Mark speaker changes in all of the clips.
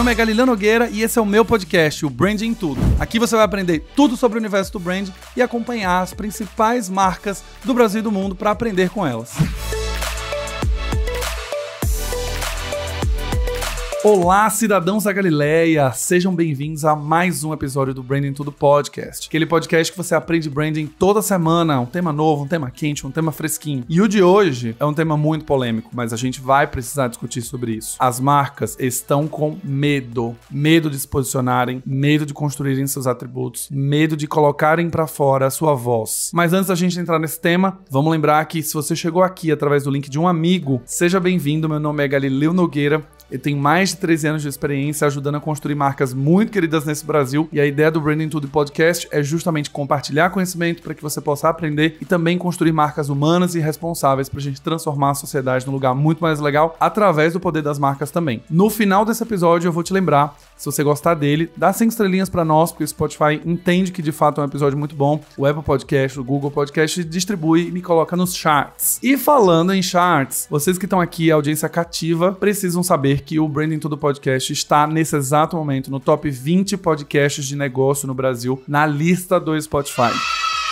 Speaker 1: nome é Galileu Nogueira e esse é o meu podcast, o Branding Tudo. Aqui você vai aprender tudo sobre o universo do brand e acompanhar as principais marcas do Brasil e do mundo para aprender com elas. Olá, cidadãos da Galileia! Sejam bem-vindos a mais um episódio do Branding Tudo Podcast. Aquele podcast que você aprende branding toda semana, um tema novo, um tema quente, um tema fresquinho. E o de hoje é um tema muito polêmico, mas a gente vai precisar discutir sobre isso. As marcas estão com medo, medo de se posicionarem, medo de construírem seus atributos, medo de colocarem para fora a sua voz. Mas antes da gente entrar nesse tema, vamos lembrar que se você chegou aqui através do link de um amigo, seja bem-vindo. Meu nome é Galileu Nogueira. Eu tenho mais de 13 anos de experiência ajudando a construir marcas muito queridas nesse Brasil. E a ideia do Branding Tudo Podcast é justamente compartilhar conhecimento para que você possa aprender e também construir marcas humanas e responsáveis para a gente transformar a sociedade num lugar muito mais legal através do poder das marcas também. No final desse episódio, eu vou te lembrar, se você gostar dele, dá 5 estrelinhas para nós, porque o Spotify entende que de fato é um episódio muito bom. O Apple Podcast, o Google Podcast distribui e me coloca nos charts. E falando em charts, vocês que estão aqui, audiência cativa, precisam saber que o Branding Bem Podcast está nesse exato momento no top 20 podcasts de negócio no Brasil na lista do Spotify.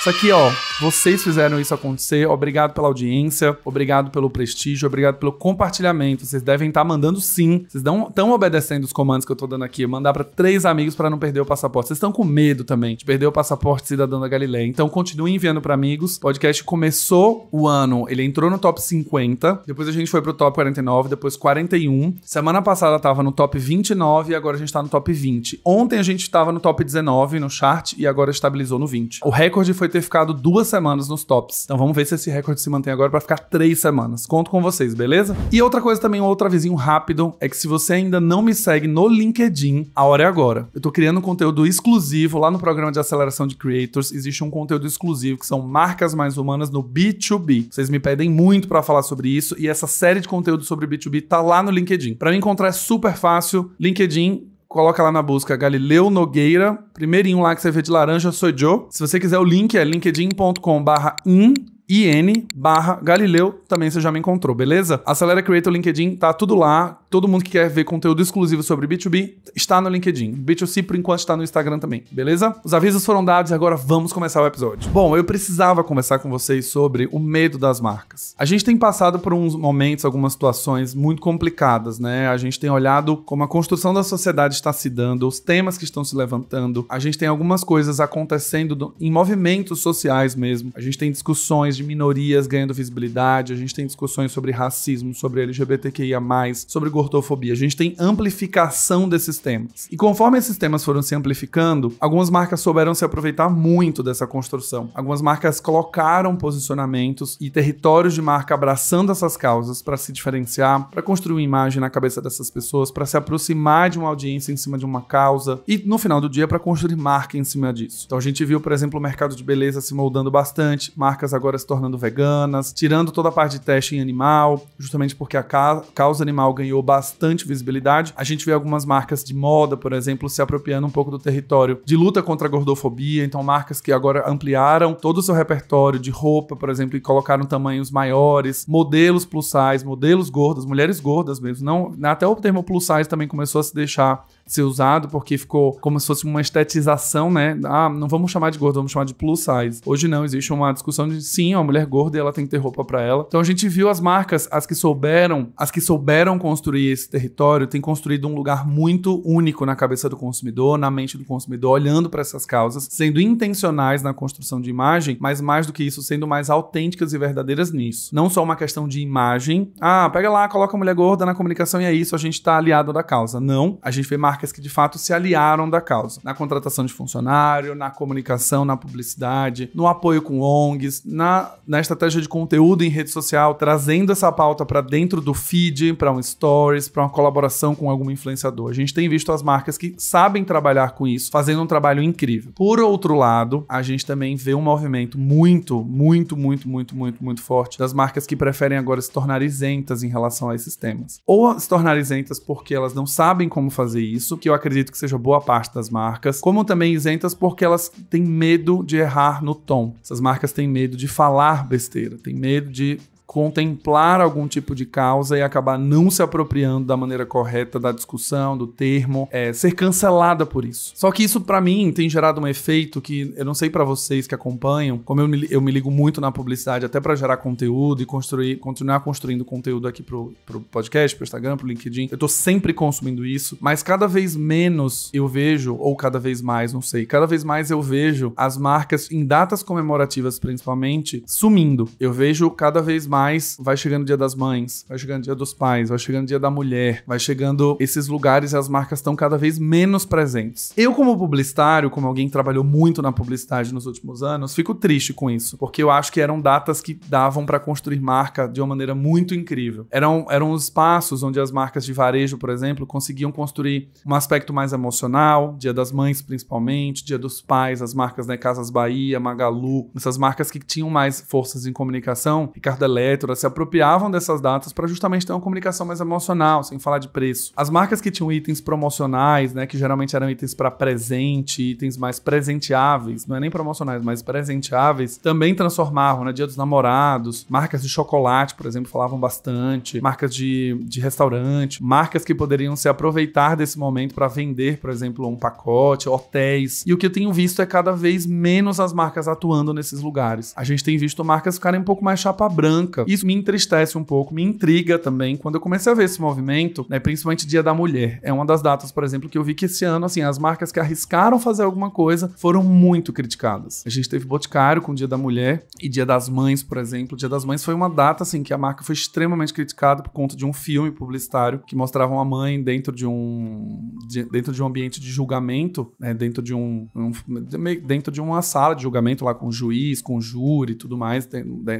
Speaker 1: Aqui, ó, vocês fizeram isso acontecer. Obrigado pela audiência, obrigado pelo prestígio, obrigado pelo compartilhamento. Vocês devem estar tá mandando sim. Vocês estão obedecendo os comandos que eu tô dando aqui. Mandar para três amigos para não perder o passaporte. Vocês estão com medo também de perder o passaporte cidadão da Galileia. Então continue enviando para amigos. O podcast começou o ano, ele entrou no top 50, depois a gente foi pro top 49, depois 41. Semana passada tava no top 29 e agora a gente tá no top 20. Ontem a gente tava no top 19 no chart e agora estabilizou no 20. O recorde foi ter ter ficado duas semanas nos tops. Então vamos ver se esse recorde se mantém agora para ficar três semanas. Conto com vocês, beleza? E outra coisa também, outro avisinho rápido, é que se você ainda não me segue no LinkedIn, a hora é agora. Eu tô criando um conteúdo exclusivo lá no programa de aceleração de creators. Existe um conteúdo exclusivo que são marcas mais humanas no B2B. Vocês me pedem muito para falar sobre isso e essa série de conteúdo sobre B2B tá lá no LinkedIn. Para me encontrar é super fácil. LinkedIn coloca lá na busca Galileu Nogueira. Primeirinho lá que você vê de laranja sou eu. Se você quiser o link é linkedin.com barra in in barra Galileu, também você já me encontrou, beleza? Acelera Creator LinkedIn, tá tudo lá Todo mundo que quer ver conteúdo exclusivo sobre B2B está no LinkedIn. B2C, por enquanto, está no Instagram também, beleza? Os avisos foram dados e agora vamos começar o episódio. Bom, eu precisava conversar com vocês sobre o medo das marcas. A gente tem passado por uns momentos, algumas situações muito complicadas, né? A gente tem olhado como a construção da sociedade está se dando, os temas que estão se levantando. A gente tem algumas coisas acontecendo em movimentos sociais mesmo. A gente tem discussões de minorias ganhando visibilidade, a gente tem discussões sobre racismo, sobre LGBTQIA, sobre gordofobia, a gente tem amplificação desses temas. E conforme esses temas foram se amplificando, algumas marcas souberam se aproveitar muito dessa construção. Algumas marcas colocaram posicionamentos e territórios de marca abraçando essas causas para se diferenciar, para construir uma imagem na cabeça dessas pessoas, para se aproximar de uma audiência em cima de uma causa e no final do dia para construir marca em cima disso. Então a gente viu, por exemplo, o mercado de beleza se moldando bastante, marcas agora se tornando veganas, tirando toda a parte de teste em animal, justamente porque a causa animal ganhou bastante visibilidade. A gente vê algumas marcas de moda, por exemplo, se apropriando um pouco do território de luta contra a gordofobia, então marcas que agora ampliaram todo o seu repertório de roupa, por exemplo, e colocaram tamanhos maiores, modelos plus size, modelos gordas, mulheres gordas mesmo, não, até o termo plus size também começou a se deixar ser usado porque ficou como se fosse uma estetização, né? Ah, não vamos chamar de gordo, vamos chamar de plus size. Hoje não, existe uma discussão de sim, uma mulher gorda ela tem que ter roupa para ela. Então a gente viu as marcas, as que souberam, as que souberam construir esse território, tem construído um lugar muito único na cabeça do consumidor, na mente do consumidor, olhando para essas causas, sendo intencionais na construção de imagem, mas mais do que isso, sendo mais autênticas e verdadeiras nisso. Não só uma questão de imagem, ah, pega lá, coloca a mulher gorda na comunicação e é isso, a gente tá aliado da causa. Não, a gente vê marcas marcas que de fato se aliaram da causa, na contratação de funcionário, na comunicação, na publicidade, no apoio com ONGs, na, na estratégia de conteúdo em rede social, trazendo essa pauta para dentro do feed, para um stories, para uma colaboração com algum influenciador. A gente tem visto as marcas que sabem trabalhar com isso, fazendo um trabalho incrível. Por outro lado, a gente também vê um movimento muito, muito, muito, muito, muito, muito forte das marcas que preferem agora se tornar isentas em relação a esses temas. Ou se tornar isentas porque elas não sabem como fazer isso, isso, que eu acredito que seja boa parte das marcas, como também isentas porque elas têm medo de errar no tom. Essas marcas têm medo de falar besteira, têm medo de contemplar algum tipo de causa e acabar não se apropriando da maneira correta da discussão, do termo, é, ser cancelada por isso. Só que isso, para mim, tem gerado um efeito que eu não sei para vocês que acompanham, como eu me, eu me ligo muito na publicidade, até para gerar conteúdo e construir, continuar construindo conteúdo aqui pro, pro podcast, pro Instagram, pro LinkedIn, eu tô sempre consumindo isso, mas cada vez menos eu vejo, ou cada vez mais, não sei, cada vez mais eu vejo as marcas em datas comemorativas, principalmente, sumindo. Eu vejo cada vez mais mas vai chegando o dia das mães, vai chegando o dia dos pais, vai chegando o dia da mulher, vai chegando esses lugares e as marcas estão cada vez menos presentes. Eu, como publicitário, como alguém que trabalhou muito na publicidade nos últimos anos, fico triste com isso, porque eu acho que eram datas que davam para construir marca de uma maneira muito incrível. Eram, eram os espaços onde as marcas de varejo, por exemplo, conseguiam construir um aspecto mais emocional, dia das mães principalmente, dia dos pais, as marcas, né, Casas Bahia, Magalu, essas marcas que tinham mais forças em comunicação, Ricardo Elé se apropriavam dessas datas para justamente ter uma comunicação mais emocional, sem falar de preço. As marcas que tinham itens promocionais, né, que geralmente eram itens para presente, itens mais presenteáveis, não é nem promocionais, mas presenteáveis, também transformavam, né, Dia dos Namorados, marcas de chocolate, por exemplo, falavam bastante, marcas de, de restaurante, marcas que poderiam se aproveitar desse momento para vender, por exemplo, um pacote, hotéis. E o que eu tenho visto é cada vez menos as marcas atuando nesses lugares. A gente tem visto marcas ficarem um pouco mais chapa branca isso me entristece um pouco, me intriga também. Quando eu comecei a ver esse movimento, né, principalmente Dia da Mulher, é uma das datas, por exemplo, que eu vi que esse ano, assim, as marcas que arriscaram fazer alguma coisa foram muito criticadas. A gente teve Boticário com Dia da Mulher e Dia das Mães, por exemplo. Dia das Mães foi uma data, assim, que a marca foi extremamente criticada por conta de um filme publicitário que mostrava uma mãe dentro de um de, dentro de um ambiente de julgamento, né, dentro de um, um, dentro de uma sala de julgamento lá com o juiz, com o júri, tudo mais,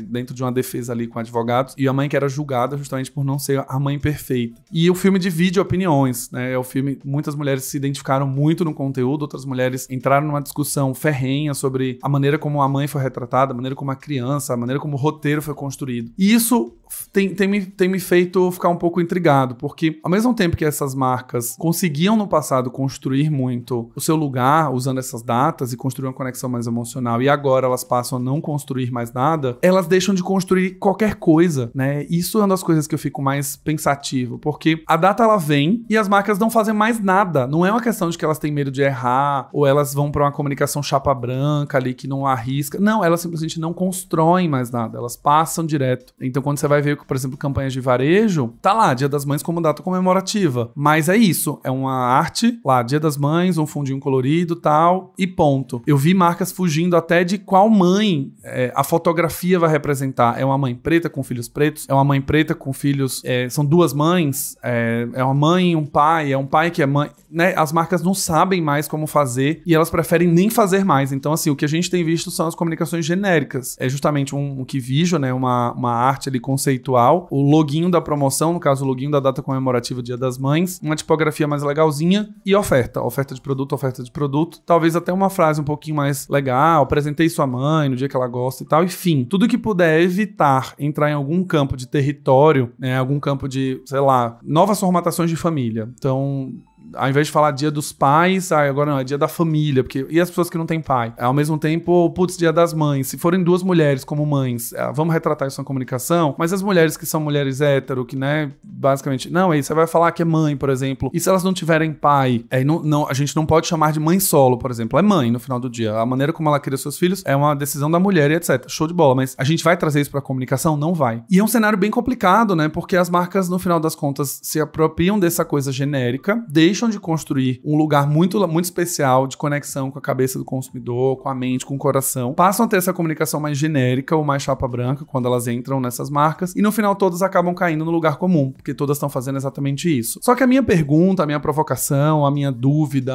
Speaker 1: dentro de uma defesa ali com advogados, e a mãe que era julgada justamente por não ser a mãe perfeita. E o filme divide opiniões, né? É o filme, muitas mulheres se identificaram muito no conteúdo, outras mulheres entraram numa discussão ferrenha sobre a maneira como a mãe foi retratada, a maneira como a criança, a maneira como o roteiro foi construído. E isso tem, tem, me, tem me feito ficar um pouco intrigado, porque ao mesmo tempo que essas marcas conseguiam no passado construir muito o seu lugar usando essas datas e construir uma conexão mais emocional, e agora elas passam a não construir mais nada, elas deixam de construir qualquer qualquer coisa, né? Isso é uma das coisas que eu fico mais pensativo, porque a data ela vem e as marcas não fazem mais nada. Não é uma questão de que elas têm medo de errar ou elas vão para uma comunicação chapa branca ali que não arrisca. Não, elas simplesmente não constroem mais nada, elas passam direto. Então quando você vai ver, por exemplo, campanhas de varejo, tá lá Dia das Mães como data comemorativa, mas é isso, é uma arte lá Dia das Mães, um fundinho colorido, tal e ponto. Eu vi marcas fugindo até de qual mãe é, a fotografia vai representar. É uma mãe preta com filhos pretos, é uma mãe preta com filhos. É, são duas mães, é, é uma mãe e um pai, é um pai que é mãe. Né? As marcas não sabem mais como fazer e elas preferem nem fazer mais. Então, assim, o que a gente tem visto são as comunicações genéricas. É justamente um, um que vijo, né? Uma, uma arte ali conceitual, o loginho da promoção, no caso, o loginho da data comemorativa Dia das Mães, uma tipografia mais legalzinha e oferta. Oferta de produto, oferta de produto. Talvez até uma frase um pouquinho mais legal, apresentei sua mãe no dia que ela gosta e tal. Enfim, tudo que puder evitar entrar em algum campo de território, né, algum campo de, sei lá, novas formatações de família. Então, ao invés de falar dia dos pais, ah, agora não, é dia da família, porque e as pessoas que não têm pai? Ao mesmo tempo, putz, dia das mães. Se forem duas mulheres como mães, ah, vamos retratar isso na comunicação, mas as mulheres que são mulheres hétero, que, né, basicamente, não, aí você vai falar que é mãe, por exemplo, e se elas não tiverem pai, aí é, não, não, a gente não pode chamar de mãe solo, por exemplo, é mãe no final do dia. A maneira como ela cria seus filhos é uma decisão da mulher e etc. Show de bola, mas a gente vai trazer isso pra comunicação? Não vai. E é um cenário bem complicado, né, porque as marcas, no final das contas, se apropriam dessa coisa genérica, deixam deixam de construir um lugar muito, muito especial de conexão com a cabeça do consumidor, com a mente, com o coração, passam a ter essa comunicação mais genérica ou mais chapa branca quando elas entram nessas marcas, e no final todas acabam caindo no lugar comum, porque todas estão fazendo exatamente isso. Só que a minha pergunta, a minha provocação, a minha dúvida,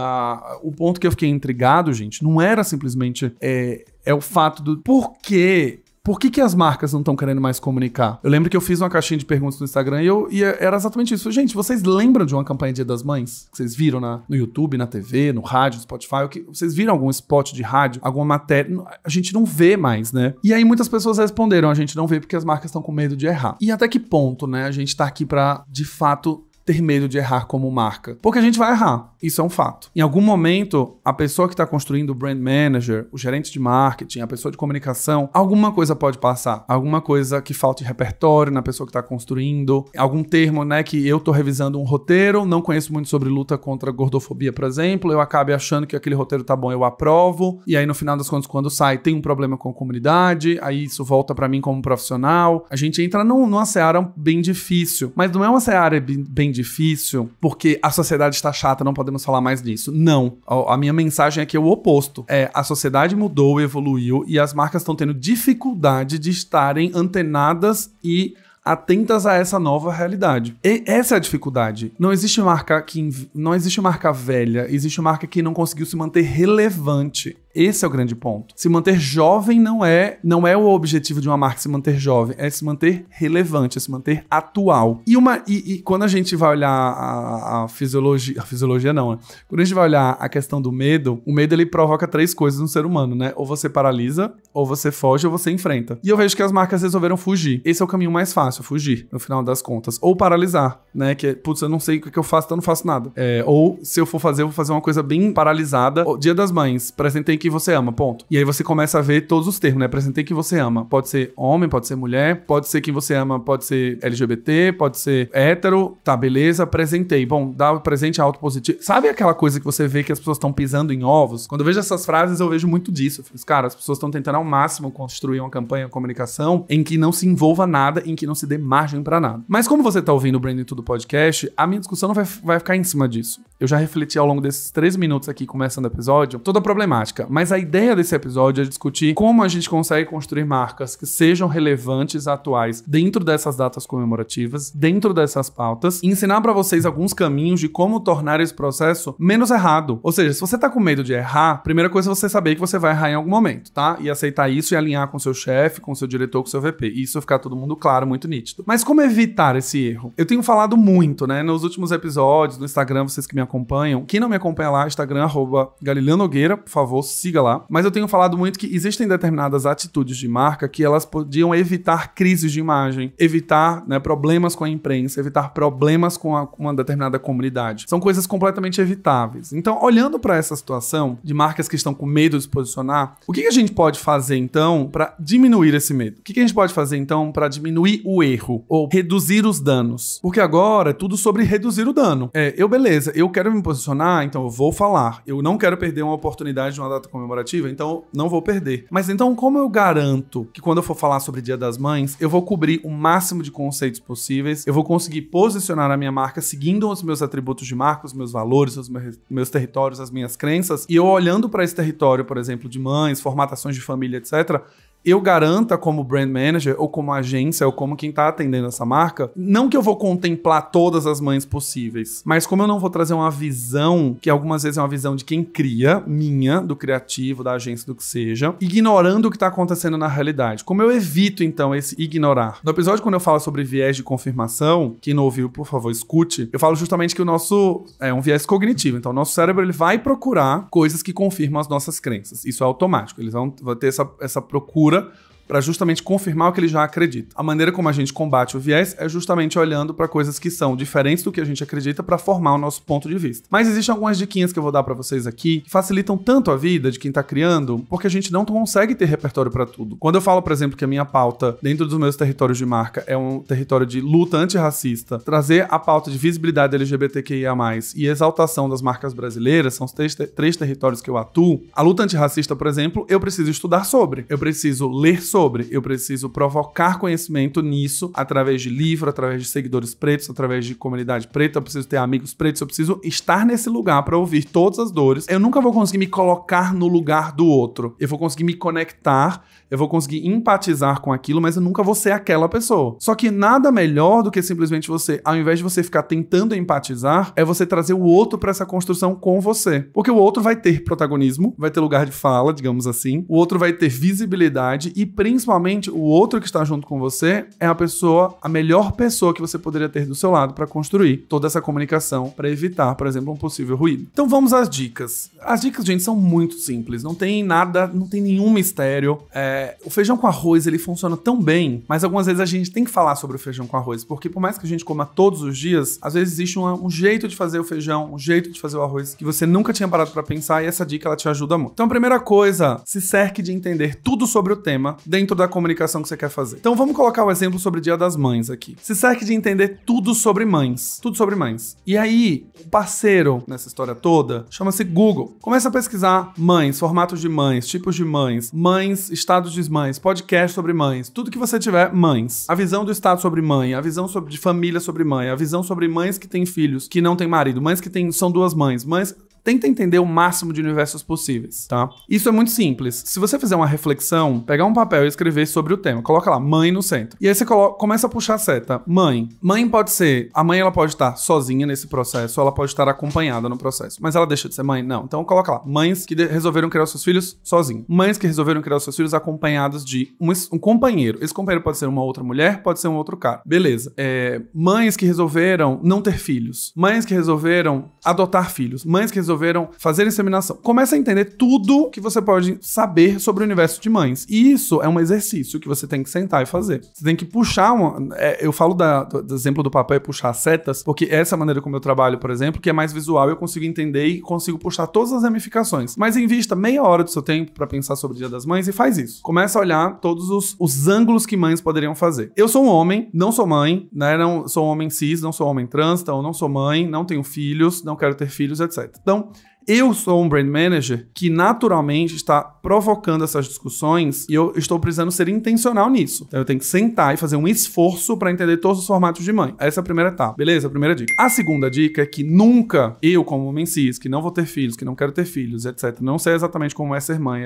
Speaker 1: o ponto que eu fiquei intrigado, gente, não era simplesmente é, é o fato do por que por que, que as marcas não estão querendo mais comunicar? Eu lembro que eu fiz uma caixinha de perguntas no Instagram e, eu, e é, era exatamente isso. Gente, vocês lembram de uma campanha Dia das Mães? Que vocês viram na, no YouTube, na TV, no rádio, no Spotify? Que, vocês viram algum spot de rádio, alguma matéria? A gente não vê mais, né? E aí muitas pessoas responderam: a gente não vê porque as marcas estão com medo de errar. E até que ponto, né? A gente tá aqui para de fato, ter medo de errar como marca. Porque a gente vai errar. Isso é um fato. Em algum momento, a pessoa que está construindo o brand manager, o gerente de marketing, a pessoa de comunicação, alguma coisa pode passar. Alguma coisa que falte repertório na pessoa que está construindo, algum termo, né, que eu estou revisando um roteiro, não conheço muito sobre luta contra gordofobia, por exemplo, eu acabe achando que aquele roteiro tá bom, eu aprovo, e aí no final das contas, quando sai, tem um problema com a comunidade, aí isso volta para mim como profissional. A gente entra num, numa seara bem difícil, mas não é uma seara bem, bem difícil porque a sociedade está chata, não podemos vamos falar mais disso. Não. A, minha mensagem aqui é o oposto. É, a sociedade mudou, evoluiu e as marcas estão tendo dificuldade de estarem antenadas e atentas a essa nova realidade. E essa é a dificuldade. Não existe marca que não existe marca velha, existe marca que não conseguiu se manter relevante. Esse é o grande ponto. Se manter jovem não é não é o objetivo de uma marca se manter jovem, é se manter relevante, é se manter atual. E uma e, e quando a gente vai olhar a, a fisiologia, a fisiologia não, né? Quando a gente vai olhar a questão do medo, o medo ele provoca três coisas no ser humano, né? Ou você paralisa, ou você foge, ou você enfrenta. E eu vejo que as marcas resolveram fugir. Esse é o caminho mais fácil, é fugir, no final das contas, ou paralisar, né? Que é, putz, eu não sei o que eu faço, então eu não faço nada. É, ou se eu for fazer, eu vou fazer uma coisa bem paralisada. Dia das Mães, presentei que você ama, ponto. E aí você começa a ver todos os termos, né? Apresentei que você ama. Pode ser homem, pode ser mulher, pode ser quem você ama, pode ser LGBT, pode ser hétero. Tá, beleza, apresentei. Bom, dá o presente alto positivo. Sabe aquela coisa que você vê que as pessoas estão pisando em ovos? Quando eu vejo essas frases, eu vejo muito disso. Fiz, cara, as pessoas estão tentando ao máximo construir uma campanha, uma comunicação em que não se envolva nada, em que não se dê margem para nada. Mas como você tá ouvindo o Branding Tudo Podcast, a minha discussão não vai, vai ficar em cima disso. Eu já refleti ao longo desses três minutos aqui, começando o episódio, toda a problemática mas a ideia desse episódio é discutir como a gente consegue construir marcas que sejam relevantes, atuais, dentro dessas datas comemorativas, dentro dessas pautas, e ensinar para vocês alguns caminhos de como tornar esse processo menos errado. Ou seja, se você tá com medo de errar, primeira coisa é você saber que você vai errar em algum momento, tá? E aceitar isso e alinhar com seu chefe, com seu diretor, com seu VP. E isso ficar todo mundo claro, muito nítido. Mas como evitar esse erro? Eu tenho falado muito, né, nos últimos episódios, no Instagram, vocês que me acompanham. Quem não me acompanha lá, Instagram, arroba Galileu Nogueira, por favor, siga lá. Mas eu tenho falado muito que existem determinadas atitudes de marca que elas podiam evitar crises de imagem, evitar né, problemas com a imprensa, evitar problemas com, a, uma determinada comunidade. São coisas completamente evitáveis. Então, olhando para essa situação de marcas que estão com medo de se posicionar, o que, que a gente pode fazer então para diminuir esse medo? O que, que a gente pode fazer então para diminuir o erro ou reduzir os danos? Porque agora é tudo sobre reduzir o dano. É, eu beleza, eu quero me posicionar, então eu vou falar. Eu não quero perder uma oportunidade de uma data comemorativa, então não vou perder. Mas então, como eu garanto que quando eu for falar sobre Dia das Mães, eu vou cobrir o máximo de conceitos possíveis, eu vou conseguir posicionar a minha marca seguindo os meus atributos de marca, os meus valores, os meus, meus territórios, as minhas crenças, e eu olhando para esse território, por exemplo, de mães, formatações de família, etc., eu garanta como brand manager ou como agência ou como quem está atendendo essa marca, não que eu vou contemplar todas as mães possíveis, mas como eu não vou trazer uma visão que algumas vezes é uma visão de quem cria, minha, do criativo, da agência, do que seja, ignorando o que está acontecendo na realidade. Como eu evito então esse ignorar? No episódio quando eu falo sobre viés de confirmação, quem não ouviu, por favor, escute. Eu falo justamente que o nosso é um viés cognitivo, então o nosso cérebro ele vai procurar coisas que confirmam as nossas crenças. Isso é automático. Eles vão ter essa, essa procura altura para justamente confirmar o que ele já acredita. A maneira como a gente combate o viés é justamente olhando para coisas que são diferentes do que a gente acredita para formar o nosso ponto de vista. Mas existem algumas diquinhas que eu vou dar para vocês aqui que facilitam tanto a vida de quem está criando, porque a gente não consegue ter repertório para tudo. Quando eu falo, por exemplo, que a minha pauta dentro dos meus territórios de marca é um território de luta antirracista, trazer a pauta de visibilidade LGBTQIA+, e exaltação das marcas brasileiras, são os três, ter três territórios que eu atuo. A luta antirracista, por exemplo, eu preciso estudar sobre, eu preciso ler sobre sobre. Eu preciso provocar conhecimento nisso através de livro, através de seguidores pretos, através de comunidade preta. Eu preciso ter amigos pretos. Eu preciso estar nesse lugar para ouvir todas as dores. Eu nunca vou conseguir me colocar no lugar do outro. Eu vou conseguir me conectar, eu vou conseguir empatizar com aquilo, mas eu nunca vou ser aquela pessoa. Só que nada melhor do que simplesmente você, ao invés de você ficar tentando empatizar, é você trazer o outro para essa construção com você. Porque o outro vai ter protagonismo, vai ter lugar de fala, digamos assim. O outro vai ter visibilidade e principalmente o outro que está junto com você é a pessoa, a melhor pessoa que você poderia ter do seu lado para construir toda essa comunicação, para evitar, por exemplo, um possível ruído. Então vamos às dicas. As dicas, gente, são muito simples, não tem nada, não tem nenhum mistério. É, o feijão com arroz, ele funciona tão bem, mas algumas vezes a gente tem que falar sobre o feijão com arroz, porque por mais que a gente coma todos os dias, às vezes existe um jeito de fazer o feijão, um jeito de fazer o arroz que você nunca tinha parado para pensar e essa dica ela te ajuda muito. Então, a primeira coisa, se cerque de entender tudo sobre o tema dentro da comunicação que você quer fazer. Então vamos colocar o um exemplo sobre o Dia das Mães aqui. Se cerca de entender tudo sobre mães. Tudo sobre mães. E aí, o parceiro nessa história toda chama-se Google. Começa a pesquisar mães, formatos de mães, tipos de mães, mães, estados de mães, podcast sobre mães, tudo que você tiver, mães. A visão do Estado sobre mãe, a visão sobre, de família sobre mãe, a visão sobre mães que têm filhos, que não têm marido, mães que têm, são duas mães, mães tenta entender o máximo de universos possíveis, tá? Isso é muito simples. Se você fizer uma reflexão, pegar um papel e escrever sobre o tema, coloca lá mãe no centro. E aí você coloca, começa a puxar a seta, mãe. Mãe pode ser, a mãe ela pode estar sozinha nesse processo, ela pode estar acompanhada no processo, mas ela deixa de ser mãe? Não. Então coloca lá, mães que resolveram criar seus filhos sozinhas. Mães que resolveram criar seus filhos acompanhadas de um, um, companheiro. Esse companheiro pode ser uma outra mulher, pode ser um outro cara. Beleza. É, mães que resolveram não ter filhos. Mães que resolveram adotar filhos. Mães que resolveram resolveram fazer inseminação. Começa a entender tudo que você pode saber sobre o universo de mães. E isso é um exercício que você tem que sentar e fazer. Você tem que puxar uma. É, eu falo da, do, exemplo do papel e puxar setas, porque essa é maneira como eu trabalho, por exemplo, que é mais visual, eu consigo entender e consigo puxar todas as ramificações. Mas invista meia hora do seu tempo para pensar sobre o Dia das Mães e faz isso. Começa a olhar todos os, os ângulos que mães poderiam fazer. Eu sou um homem, não sou mãe, né? Não sou um homem cis, não sou um homem trans, então não sou mãe, não tenho filhos, não quero ter filhos, etc. Então, então, eu sou um brand manager que naturalmente está provocando essas discussões e eu estou precisando ser intencional nisso. Então eu tenho que sentar e fazer um esforço para entender todos os formatos de mãe. Essa é a primeira etapa, beleza? A primeira dica. A segunda dica é que nunca eu, como homem cis, que não vou ter filhos, que não quero ter filhos, etc., não sei exatamente como é ser mãe,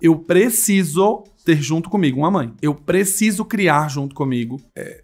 Speaker 1: eu preciso ter junto comigo uma mãe. Eu preciso criar junto comigo. É,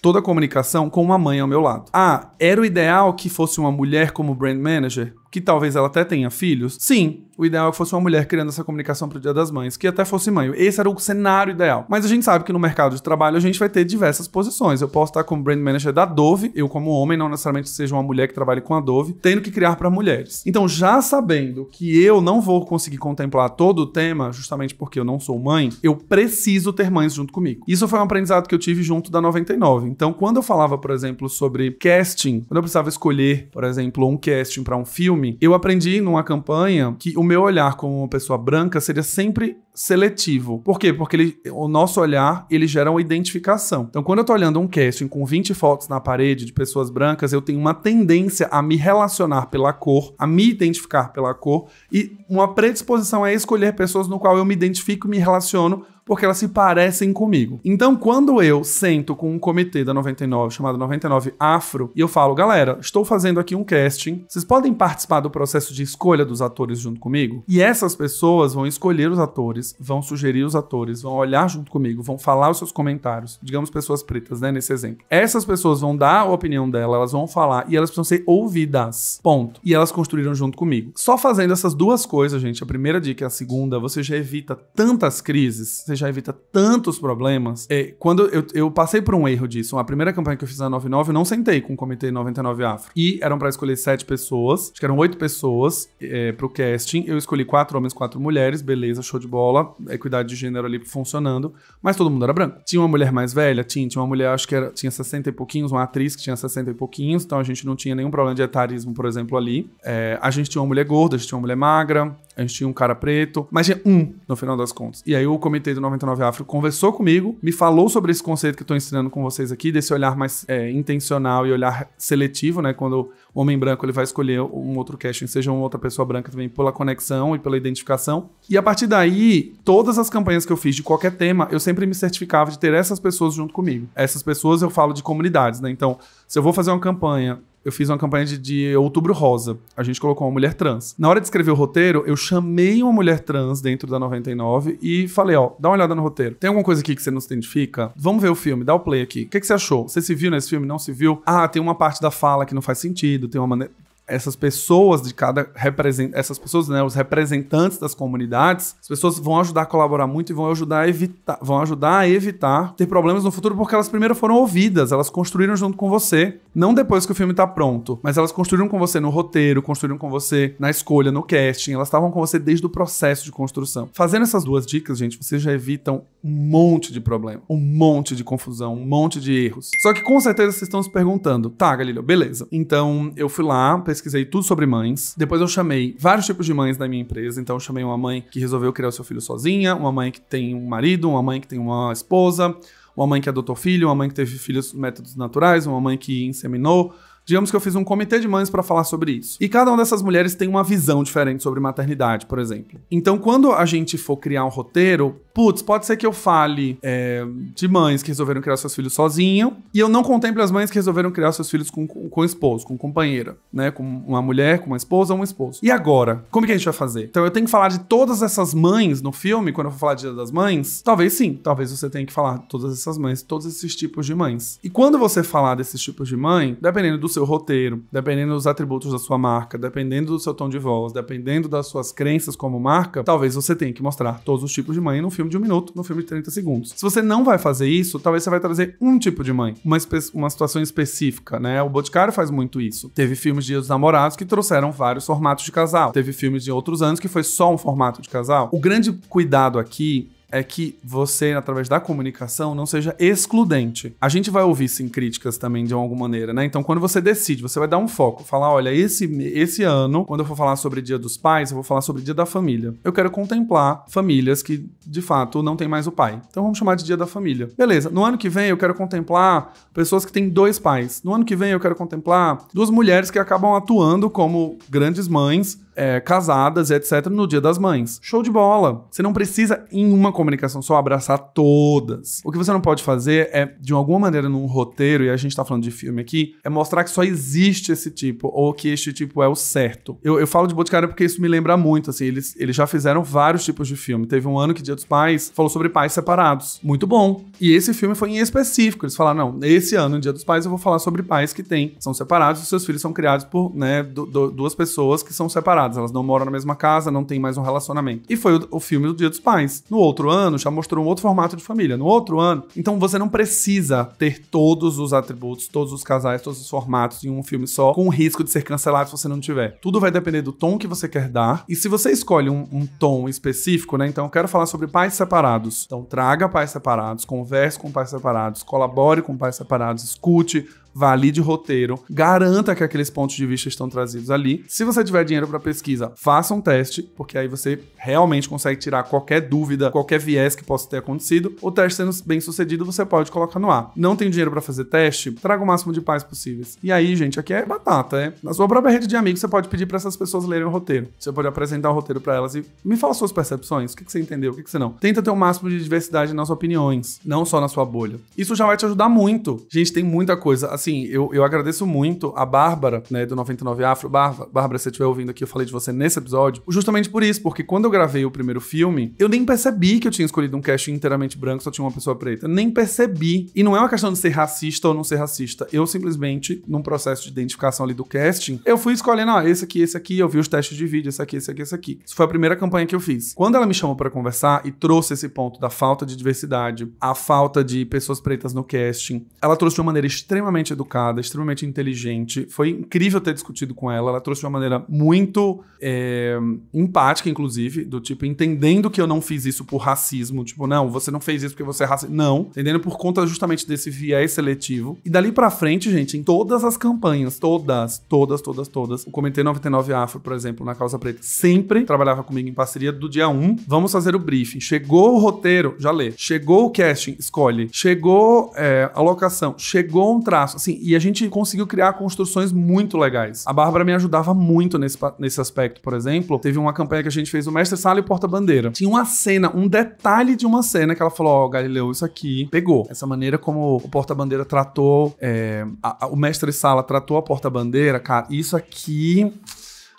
Speaker 1: toda a comunicação com uma mãe ao meu lado. Ah, era o ideal que fosse uma mulher como brand manager? que talvez ela até tenha filhos, sim, o ideal é que fosse uma mulher criando essa comunicação para o Dia das Mães, que até fosse mãe. Esse era o cenário ideal. Mas a gente sabe que no mercado de trabalho a gente vai ter diversas posições. Eu posso estar como brand manager da Dove, eu como homem, não necessariamente seja uma mulher que trabalhe com a Dove, tendo que criar para mulheres. Então, já sabendo que eu não vou conseguir contemplar todo o tema, justamente porque eu não sou mãe, eu preciso ter mães junto comigo. Isso foi um aprendizado que eu tive junto da 99. Então, quando eu falava, por exemplo, sobre casting, quando eu precisava escolher, por exemplo, um casting para um filme, filme, eu aprendi numa campanha que o meu olhar como uma pessoa branca seria sempre seletivo. Por quê? Porque ele, o nosso olhar, ele gera uma identificação. Então, quando eu tô olhando um casting com 20 fotos na parede de pessoas brancas, eu tenho uma tendência a me relacionar pela cor, a me identificar pela cor e uma predisposição a é escolher pessoas no qual eu me identifico e me relaciono porque elas se parecem comigo. Então, quando eu sento com um comitê da 99 chamado 99 Afro e eu falo, galera, estou fazendo aqui um casting, vocês podem participar do processo de escolha dos atores junto comigo? E essas pessoas vão escolher os atores vão sugerir os atores, vão olhar junto comigo, vão falar os seus comentários. Digamos pessoas pretas, né? Nesse exemplo. Essas pessoas vão dar a opinião dela, elas vão falar e elas precisam ser ouvidas. Ponto. E elas construíram junto comigo. Só fazendo essas duas coisas, gente, a primeira dica e a segunda, você já evita tantas crises, você já evita tantos problemas. É, quando eu, eu passei por um erro disso, a primeira campanha que eu fiz na 99, eu não sentei com o comitê 99 Afro. E eram para escolher sete pessoas, acho que eram oito pessoas é, pro casting. Eu escolhi quatro homens, quatro mulheres, beleza, show de bola escola, equidade de gênero ali funcionando, mas todo mundo era branco. Tinha uma mulher mais velha? Tinha, tinha uma mulher, acho que era, tinha 60 e pouquinhos, uma atriz que tinha 60 e pouquinhos, então a gente não tinha nenhum problema de etarismo, por exemplo, ali. É, a gente tinha uma mulher gorda, a gente tinha uma mulher magra, a gente tinha um cara preto, mas tinha um no final das contas. E aí o comitê do 99 Afro conversou comigo, me falou sobre esse conceito que eu tô ensinando com vocês aqui, desse olhar mais é, intencional e olhar seletivo, né? Quando o homem branco ele vai escolher um outro casting, seja uma outra pessoa branca também, pela conexão e pela identificação. E a partir daí, todas as campanhas que eu fiz de qualquer tema, eu sempre me certificava de ter essas pessoas junto comigo. Essas pessoas eu falo de comunidades, né? Então, se eu vou fazer uma campanha eu fiz uma campanha de, de, Outubro Rosa. A gente colocou uma mulher trans. Na hora de escrever o roteiro, eu chamei uma mulher trans dentro da 99 e falei: ó, dá uma olhada no roteiro. Tem alguma coisa aqui que você não se identifica? Vamos ver o filme, dá o play aqui. O que, que você achou? Você se viu nesse filme? Não se viu? Ah, tem uma parte da fala que não faz sentido, tem uma maneira essas pessoas de cada represent... essas pessoas, né, os representantes das comunidades, as pessoas vão ajudar a colaborar muito e vão ajudar a evitar, vão ajudar a evitar ter problemas no futuro porque elas primeiro foram ouvidas, elas construíram junto com você, não depois que o filme tá pronto, mas elas construíram com você no roteiro, construíram com você na escolha, no casting, elas estavam com você desde o processo de construção. Fazendo essas duas dicas, gente, vocês já evitam um monte de problema, um monte de confusão, um monte de erros. Só que com certeza vocês estão se perguntando, tá, Galileu, beleza. Então eu fui lá, pesquisei tudo sobre mães. Depois eu chamei vários tipos de mães na minha empresa. Então eu chamei uma mãe que resolveu criar o seu filho sozinha, uma mãe que tem um marido, uma mãe que tem uma esposa, uma mãe que adotou filho, uma mãe que teve filhos métodos naturais, uma mãe que inseminou, Digamos que eu fiz um comitê de mães para falar sobre isso. E cada uma dessas mulheres tem uma visão diferente sobre maternidade, por exemplo. Então, quando a gente for criar um roteiro, putz, pode ser que eu fale é, de mães que resolveram criar seus filhos sozinho e eu não contemple as mães que resolveram criar seus filhos com, com, com esposo, com companheira, né? Com uma mulher, com uma esposa ou um esposo. E agora? Como que a gente vai fazer? Então, eu tenho que falar de todas essas mães no filme, quando eu for falar de Dia das Mães? Talvez sim. Talvez você tenha que falar de todas essas mães, todos esses tipos de mães. E quando você falar desses tipos de mãe, dependendo do seu seu roteiro, dependendo dos atributos da sua marca, dependendo do seu tom de voz, dependendo das suas crenças como marca, talvez você tenha que mostrar todos os tipos de mãe num filme de um minuto, num filme de 30 segundos. Se você não vai fazer isso, talvez você vai trazer um tipo de mãe, uma, uma situação específica, né? O Boticário faz muito isso. Teve filmes de dos Namorados que trouxeram vários formatos de casal. Teve filmes de outros anos que foi só um formato de casal. O grande cuidado aqui é que você, através da comunicação, não seja excludente. A gente vai ouvir sim críticas também de alguma maneira, né? Então, quando você decide, você vai dar um foco, falar: olha, esse, esse ano, quando eu for falar sobre Dia dos Pais, eu vou falar sobre Dia da Família. Eu quero contemplar famílias que, de fato, não tem mais o pai. Então vamos chamar de Dia da Família. Beleza, no ano que vem eu quero contemplar pessoas que têm dois pais. No ano que vem eu quero contemplar duas mulheres que acabam atuando como grandes mães é, casadas, etc., no Dia das Mães. Show de bola. Você não precisa, em uma comunicação só, abraçar todas. O que você não pode fazer é, de alguma maneira, num roteiro, e a gente tá falando de filme aqui, é mostrar que só existe esse tipo, ou que este tipo é o certo. Eu, eu falo de Boticário porque isso me lembra muito, assim, eles, eles já fizeram vários tipos de filme. Teve um ano que Dia dos Pais falou sobre pais separados. Muito bom. E esse filme foi em específico. Eles falaram, não, esse ano, Dia dos Pais, eu vou falar sobre pais que têm, são separados, e seus filhos são criados por, né, do, do, duas pessoas que são separadas separadas, elas não moram na mesma casa, não tem mais um relacionamento. E foi o, o filme do Dia dos Pais. No outro ano, já mostrou um outro formato de família. No outro ano, então você não precisa ter todos os atributos, todos os casais, todos os formatos em um filme só, com o risco de ser cancelado se você não tiver. Tudo vai depender do tom que você quer dar. E se você escolhe um, um tom específico, né? Então eu quero falar sobre pais separados. Então traga pais separados, converse com pais separados, colabore com pais separados, escute, valide roteiro, garanta que aqueles pontos de vista estão trazidos ali. Se você tiver dinheiro para pesquisa, faça um teste, porque aí você realmente consegue tirar qualquer dúvida, qualquer viés que possa ter acontecido. O teste sendo bem sucedido, você pode colocar no ar. Não tem dinheiro para fazer teste? Traga o máximo de pais possíveis. E aí, gente, aqui é batata, é. Na sua própria rede de amigos, você pode pedir para essas pessoas lerem o roteiro. Você pode apresentar o roteiro para elas e me fala suas percepções, o que, você entendeu, o que, que você não. Tenta ter o um máximo de diversidade nas opiniões, não só na sua bolha. Isso já vai te ajudar muito. Gente, tem muita coisa. Assim, assim, eu, eu agradeço muito a Bárbara, né, do 99 Afro. Bárbara, Bárbara, se você estiver ouvindo aqui, eu falei de você nesse episódio, justamente por isso, porque quando eu gravei o primeiro filme, eu nem percebi que eu tinha escolhido um cast inteiramente branco, só tinha uma pessoa preta. Nem percebi. E não é uma questão de ser racista ou não ser racista. Eu simplesmente, num processo de identificação ali do casting, eu fui escolhendo, ah, esse aqui, esse aqui, eu vi os testes de vídeo, esse aqui, esse aqui, esse aqui. Isso foi a primeira campanha que eu fiz. Quando ela me chamou para conversar e trouxe esse ponto da falta de diversidade, a falta de pessoas pretas no casting, ela trouxe de uma maneira extremamente extremamente educada, extremamente inteligente. Foi incrível ter discutido com ela. Ela trouxe de uma maneira muito é, empática, inclusive, do tipo, entendendo que eu não fiz isso por racismo. Tipo, não, você não fez isso porque você é racista. Não. Entendendo por conta justamente desse viés seletivo. E dali pra frente, gente, em todas as campanhas, todas, todas, todas, todas. O Comitê 99 Afro, por exemplo, na causa Preta, sempre trabalhava comigo em parceria do dia 1. Vamos fazer o briefing. Chegou o roteiro, já lê. Chegou o casting, escolhe. Chegou é, a locação. Chegou um traço assim, e a gente conseguiu criar construções muito legais. A Bárbara me ajudava muito nesse, nesse aspecto, por exemplo. Teve uma campanha que a gente fez o Mestre Sala e o Porta-Bandeira. Tinha uma cena, um detalhe de uma cena que ela falou: Ó, oh, Galileu, isso aqui pegou. Essa maneira como o Porta-Bandeira tratou, é, a, a, o Mestre Sala tratou a Porta-Bandeira, cara, isso aqui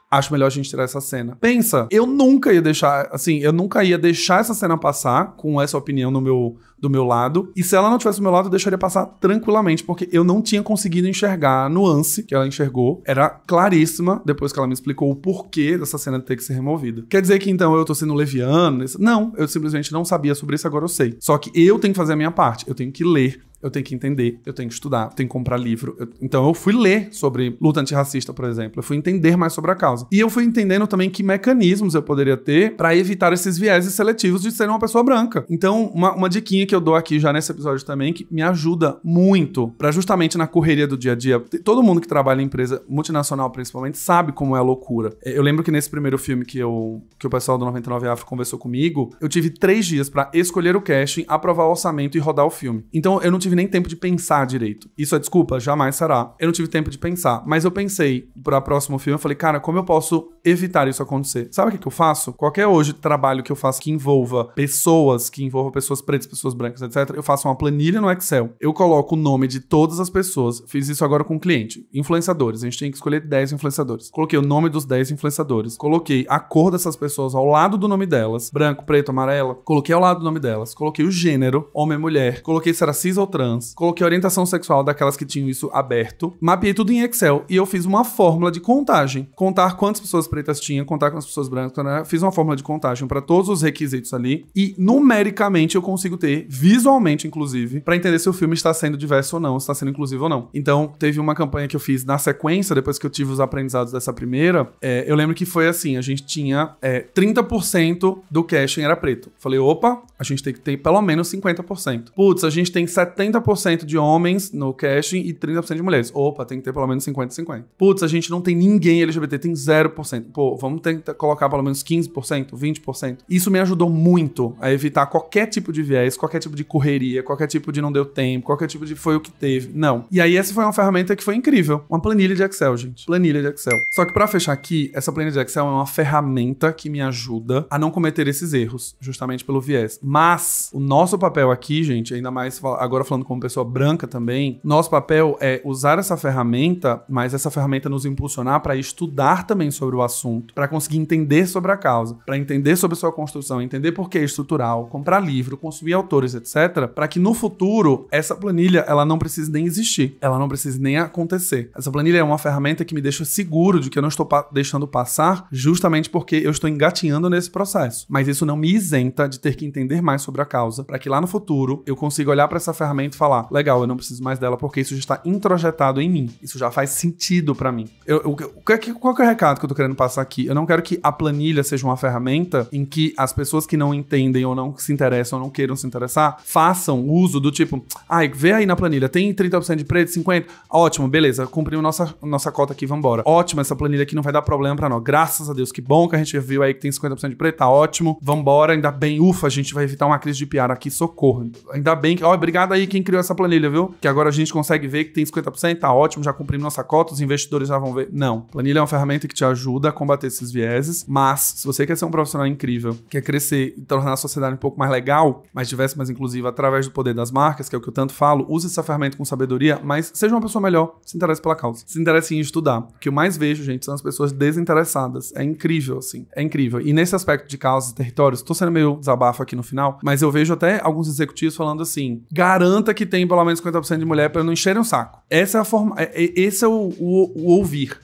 Speaker 1: acho melhor a gente tirar essa cena. Pensa, eu nunca ia deixar, assim, eu nunca ia deixar essa cena passar com essa opinião no meu, do meu lado. E se ela não tivesse do meu lado, eu deixaria passar tranquilamente, porque eu não tinha conseguido enxergar a nuance que ela enxergou. Era claríssima depois que ela me explicou o porquê dessa cena ter que ser removida. Quer dizer que então eu tô sendo leviano? Não, eu simplesmente não sabia sobre isso, agora eu sei. Só que eu tenho que fazer a minha parte, eu tenho que ler, eu tenho que entender, eu tenho que estudar, eu tenho que comprar livro. Eu... Então eu fui ler sobre luta antirracista, por exemplo. Eu fui entender mais sobre a causa. E eu fui entendendo também que mecanismos eu poderia ter para evitar esses vieses seletivos de ser uma pessoa branca. Então, uma, uma diquinha que eu dou aqui já nesse episódio também, que me ajuda muito para justamente na correria do dia a dia. Todo mundo que trabalha em empresa multinacional, principalmente, sabe como é a loucura. É, eu lembro que nesse primeiro filme que, eu, que o pessoal do 99 Afro conversou comigo, eu tive três dias para escolher o casting, aprovar o orçamento e rodar o filme. Então, eu não tive tive nem tempo de pensar direito. Isso é desculpa? Jamais será. Eu não tive tempo de pensar. Mas eu pensei para próximo filme, eu falei, cara, como eu posso evitar isso acontecer? Sabe o que, que eu faço? Qualquer hoje trabalho que eu faço que envolva pessoas, que envolva pessoas pretas, pessoas brancas, etc., eu faço uma planilha no Excel. Eu coloco o nome de todas as pessoas. Fiz isso agora com um cliente. Influenciadores. A gente tem que escolher 10 influenciadores. Coloquei o nome dos 10 influenciadores. Coloquei a cor dessas pessoas ao lado do nome delas. Branco, preto, amarela. Coloquei ao lado do nome delas. Coloquei o gênero, homem, mulher. Coloquei se era cis ou trans trans, coloquei orientação sexual daquelas que tinham isso aberto, mapeei tudo em Excel e eu fiz uma fórmula de contagem. Contar quantas pessoas pretas tinha, contar quantas pessoas brancas, tá, né? fiz uma fórmula de contagem para todos os requisitos ali e numericamente eu consigo ter, visualmente inclusive, para entender se o filme está sendo diverso ou não, se está sendo inclusivo ou não. Então, teve uma campanha que eu fiz na sequência, depois que eu tive os aprendizados dessa primeira, é, eu lembro que foi assim, a gente tinha é, 30% do casting era preto. Falei, opa, a gente tem que ter pelo menos 50%. Putz, a gente tem 70 70% de homens no casting e 30% de mulheres. Opa, tem que ter pelo menos 50-50. Putz, a gente não tem ninguém LGBT, tem 0%. Pô, vamos tentar colocar pelo menos 15%, 20%. Isso me ajudou muito a evitar qualquer tipo de viés, qualquer tipo de correria, qualquer tipo de não deu tempo, qualquer tipo de foi o que teve. Não. E aí essa foi uma ferramenta que foi incrível. Uma planilha de Excel, gente. Planilha de Excel. Só que para fechar aqui, essa planilha de Excel é uma ferramenta que me ajuda a não cometer esses erros, justamente pelo viés. Mas o nosso papel aqui, gente, ainda mais agora falando falando como pessoa branca também, nosso papel é usar essa ferramenta, mas essa ferramenta nos impulsionar para estudar também sobre o assunto, para conseguir entender sobre a causa, para entender sobre sua construção, entender por que é estrutural, comprar livro, consumir autores, etc, para que no futuro essa planilha ela não precise nem existir, ela não precise nem acontecer. Essa planilha é uma ferramenta que me deixa seguro de que eu não estou pa deixando passar justamente porque eu estou engatinhando nesse processo. Mas isso não me isenta de ter que entender mais sobre a causa, para que lá no futuro eu consiga olhar para essa ferramenta momento falar, legal, eu não preciso mais dela porque isso já está introjetado em mim. Isso já faz sentido para mim. Eu, eu, é qual que é o recado que eu tô querendo passar aqui? Eu não quero que a planilha seja uma ferramenta em que as pessoas que não entendem ou não se interessam ou não queiram se interessar façam uso do tipo, ai, ah, vê aí na planilha, tem 30% de preto, 50%? Ótimo, beleza, cumprimos nossa, nossa cota aqui, vambora. Ótimo, essa planilha aqui não vai dar problema para nós. Graças a Deus, que bom que a gente viu aí que tem 50% de preto, tá ótimo, vambora, ainda bem, ufa, a gente vai evitar uma crise de piar aqui, socorro. Ainda bem que, ó, obrigado aí quem quem assim criou essa planilha, viu? Que agora a gente consegue ver que tem 50%, tá ótimo, já cumprimos nossa cota, os investidores já vão ver. Não. Planilha é uma ferramenta que te ajuda a combater esses vieses, mas se você quer ser um profissional incrível, quer crescer e tornar a sociedade um pouco mais legal, mais diversa, mais inclusiva, através do poder das marcas, que é o que eu tanto falo, use essa ferramenta com sabedoria, mas seja uma pessoa melhor, se interesse pela causa, se interesse em estudar. O que eu mais vejo, gente, são as pessoas desinteressadas. É incrível, assim. É incrível. E nesse aspecto de causas e territórios, tô sendo meio desabafo aqui no final, mas eu vejo até alguns executivos falando assim: garanta garanta que tem pelo menos 50% de mulher para não encher o saco. Essa é a forma, é, é, esse é o, o, o ouvir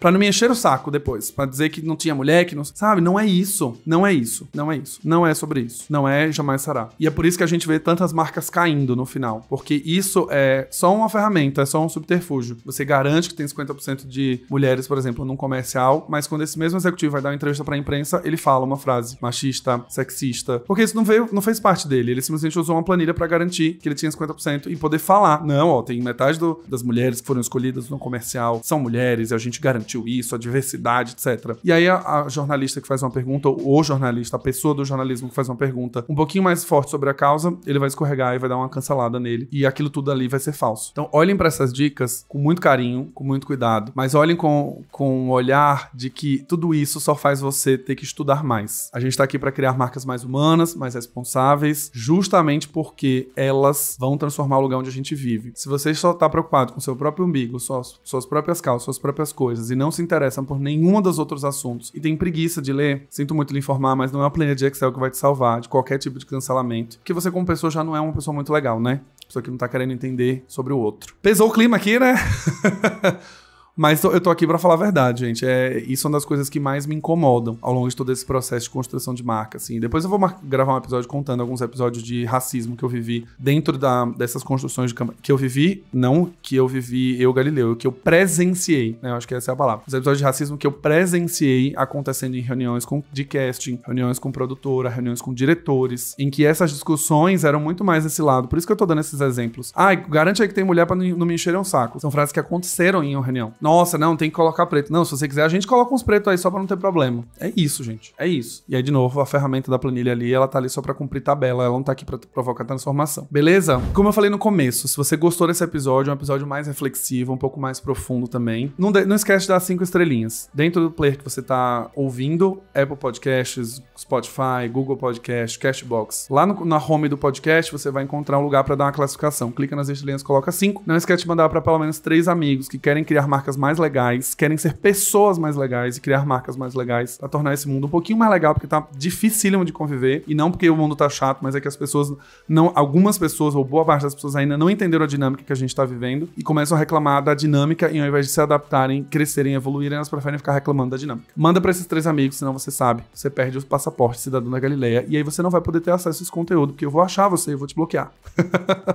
Speaker 1: para não me encher o saco depois, para dizer que não tinha mulher, que não. Sabe? Não é isso. Não é isso. Não é isso. Não é sobre isso. Não é jamais será. E é por isso que a gente vê tantas marcas caindo no final. Porque isso é só uma ferramenta, é só um subterfúgio. Você garante que tem 50% de mulheres, por exemplo, num comercial, mas quando esse mesmo executivo vai dar uma entrevista pra imprensa, ele fala uma frase machista, sexista. Porque isso não veio, não fez parte dele. Ele simplesmente usou uma planilha para garantir que ele tinha 50% e poder falar. Não, ó, tem metade do, das mulheres que foram escolhidas no comercial, são mulheres, e a gente garante isso, a diversidade, etc. E aí a, a jornalista que faz uma pergunta, ou o jornalista, a pessoa do jornalismo que faz uma pergunta um pouquinho mais forte sobre a causa, ele vai escorregar e vai dar uma cancelada nele. E aquilo tudo ali vai ser falso. Então olhem para essas dicas com muito carinho, com muito cuidado, mas olhem com, com um olhar de que tudo isso só faz você ter que estudar mais. A gente está aqui para criar marcas mais humanas, mais responsáveis, justamente porque elas vão transformar o lugar onde a gente vive. Se você só está preocupado com seu próprio umbigo, suas, suas próprias causas, suas próprias coisas e não se interessam por nenhum dos outros assuntos e tem preguiça de ler, sinto muito lhe informar, mas não é uma planilha de Excel que vai te salvar de qualquer tipo de cancelamento. Porque você, como pessoa, já não é uma pessoa muito legal, né? Pessoa que não tá querendo entender sobre o outro. Pesou o clima aqui, né? Mas eu tô aqui para falar a verdade, gente. É, isso é uma das coisas que mais me incomodam ao longo de todo esse processo de construção de marca, assim. Depois eu vou gravar um episódio contando alguns episódios de racismo que eu vivi dentro da, dessas construções de campanha. Que eu vivi, não que eu vivi eu, Galileu, que eu presenciei, né? Eu acho que essa é a palavra. Os episódios de racismo que eu presenciei acontecendo em reuniões com, de casting, reuniões com produtora, reuniões com diretores, em que essas discussões eram muito mais desse lado. Por isso que eu tô dando esses exemplos. Ai, ah, garante aí que tem mulher pra não me encherem um saco. São frases que aconteceram em uma reunião nossa, não, tem que colocar preto. Não, se você quiser, a gente coloca uns pretos aí só para não ter problema. É isso, gente. É isso. E aí, de novo, a ferramenta da planilha ali, ela tá ali só para cumprir tabela, ela não tá aqui para provocar transformação. Beleza? Como eu falei no começo, se você gostou desse episódio, é um episódio mais reflexivo, um pouco mais profundo também. Não, de, não esquece de dar cinco estrelinhas. Dentro do player que você tá ouvindo, Apple Podcasts, Spotify, Google Podcasts, Cashbox. Lá no, na home do podcast, você vai encontrar um lugar para dar uma classificação. Clica nas estrelinhas, coloca cinco. Não esquece de mandar para pelo menos três amigos que querem criar marcas mais legais, querem ser pessoas mais legais e criar marcas mais legais para tornar esse mundo um pouquinho mais legal, porque tá dificílimo de conviver. E não porque o mundo tá chato, mas é que as pessoas não. Algumas pessoas, ou boa parte das pessoas, ainda não entenderam a dinâmica que a gente tá vivendo e começam a reclamar da dinâmica e ao invés de se adaptarem, crescerem, evoluírem, elas preferem ficar reclamando da dinâmica. Manda para esses três amigos, senão você sabe, você perde os passaportes cidadão da Galileia e aí você não vai poder ter acesso a esse conteúdo, porque eu vou achar você e vou te bloquear.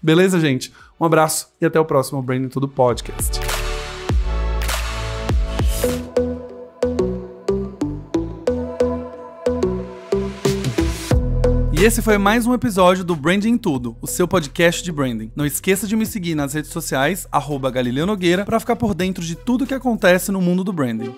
Speaker 1: Beleza, gente? Um abraço e até o próximo Branding Tudo Podcast. Esse foi mais um episódio do Branding Tudo, o seu podcast de branding. Não esqueça de me seguir nas redes sociais, arroba Galileu Nogueira, para ficar por dentro de tudo que acontece no mundo do branding.